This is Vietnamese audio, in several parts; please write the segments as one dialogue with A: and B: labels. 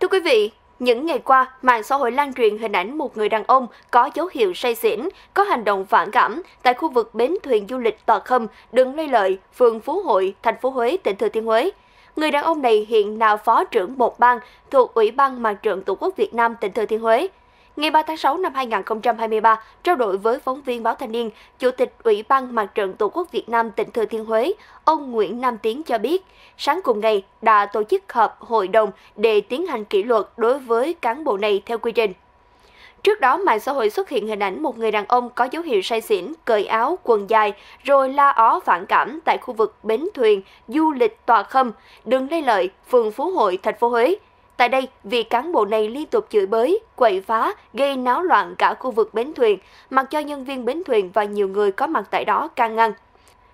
A: Thưa quý vị, những ngày qua, mạng xã hội lan truyền hình ảnh một người đàn ông có dấu hiệu say xỉn, có hành động phản cảm tại khu vực bến thuyền du lịch Tòa Khâm, đường Lê Lợi, phường Phú Hội, thành phố Huế, tỉnh Thừa Thiên Huế. Người đàn ông này hiện là phó trưởng một ban thuộc Ủy ban Mặt trận Tổ quốc Việt Nam tỉnh Thừa Thiên Huế. Ngày 3 tháng 6 năm 2023, trao đổi với phóng viên báo Thanh niên, Chủ tịch Ủy ban Mặt trận Tổ quốc Việt Nam tỉnh Thừa Thiên Huế, ông Nguyễn Nam Tiến cho biết, sáng cùng ngày đã tổ chức họp hội đồng để tiến hành kỷ luật đối với cán bộ này theo quy trình. Trước đó, mạng xã hội xuất hiện hình ảnh một người đàn ông có dấu hiệu say xỉn, cởi áo, quần dài, rồi la ó phản cảm tại khu vực bến thuyền du lịch Tòa Khâm, đường Lê Lợi, phường Phú Hội, thành phố Huế. Tại đây, vị cán bộ này liên tục chửi bới, quậy phá, gây náo loạn cả khu vực bến thuyền, mặc cho nhân viên bến thuyền và nhiều người có mặt tại đó can ngăn.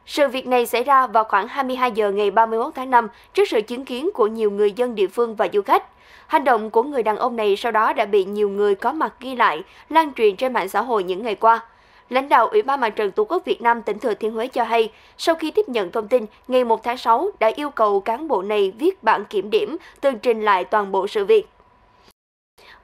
A: Sự việc này xảy ra vào khoảng 22 giờ ngày 31 tháng 5 trước sự chứng kiến của nhiều người dân địa phương và du khách. Hành động của người đàn ông này sau đó đã bị nhiều người có mặt ghi lại, lan truyền trên mạng xã hội những ngày qua. Lãnh đạo Ủy ban Mặt trận Tổ quốc Việt Nam tỉnh Thừa Thiên Huế cho hay, sau khi tiếp nhận thông tin, ngày 1 tháng 6 đã yêu cầu cán bộ này viết bản kiểm điểm, tường trình lại toàn bộ sự việc.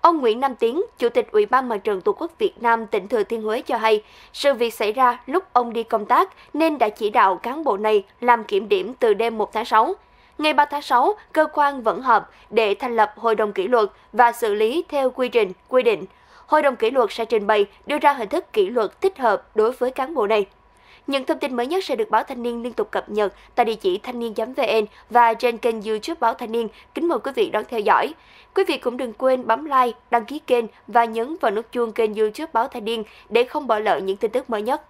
A: Ông Nguyễn Nam Tiến, Chủ tịch Ủy ban Mặt trận Tổ quốc Việt Nam tỉnh Thừa Thiên Huế cho hay, sự việc xảy ra lúc ông đi công tác nên đã chỉ đạo cán bộ này làm kiểm điểm từ đêm 1 tháng 6. Ngày 3 tháng 6, cơ quan vẫn họp để thành lập hội đồng kỷ luật và xử lý theo quy trình, quy định – Hội đồng kỷ luật sẽ trình bày đưa ra hình thức kỷ luật thích hợp đối với cán bộ này. Những thông tin mới nhất sẽ được báo Thanh niên liên tục cập nhật tại địa chỉ thanh niên.vn và trên kênh YouTube báo Thanh niên. Kính mời quý vị đón theo dõi. Quý vị cũng đừng quên bấm like, đăng ký kênh và nhấn vào nút chuông kênh YouTube báo Thanh niên để không bỏ lỡ những tin tức mới nhất.